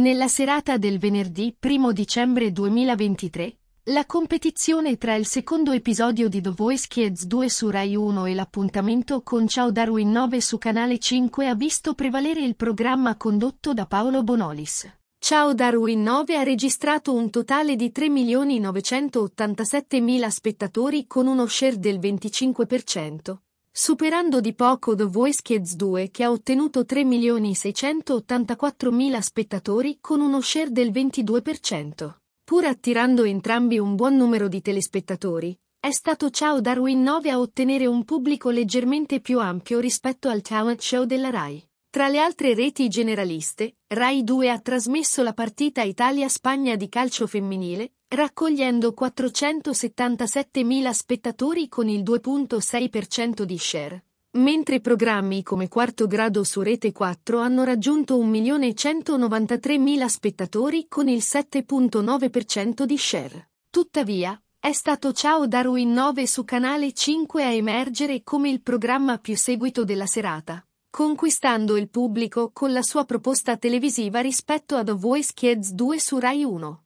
Nella serata del venerdì 1 dicembre 2023, la competizione tra il secondo episodio di The Voice Kids 2 su Rai 1 e l'appuntamento con Ciao Darwin 9 su Canale 5 ha visto prevalere il programma condotto da Paolo Bonolis. Ciao Darwin 9 ha registrato un totale di 3.987.000 spettatori con uno share del 25% superando di poco The Voice Kids 2 che ha ottenuto 3.684.000 spettatori con uno share del 22%. Pur attirando entrambi un buon numero di telespettatori, è stato Ciao Darwin 9 a ottenere un pubblico leggermente più ampio rispetto al talent show della RAI. Tra le altre reti generaliste, Rai 2 ha trasmesso la partita Italia-Spagna di calcio femminile, raccogliendo 477.000 spettatori con il 2.6% di share mentre programmi come Quarto Grado su Rete 4 hanno raggiunto 1.193.000 spettatori con il 7.9% di share. Tuttavia, è stato Ciao Darwin 9 su Canale 5 a emergere come il programma più seguito della serata, conquistando il pubblico con la sua proposta televisiva rispetto a The Voice Kids 2 su Rai 1.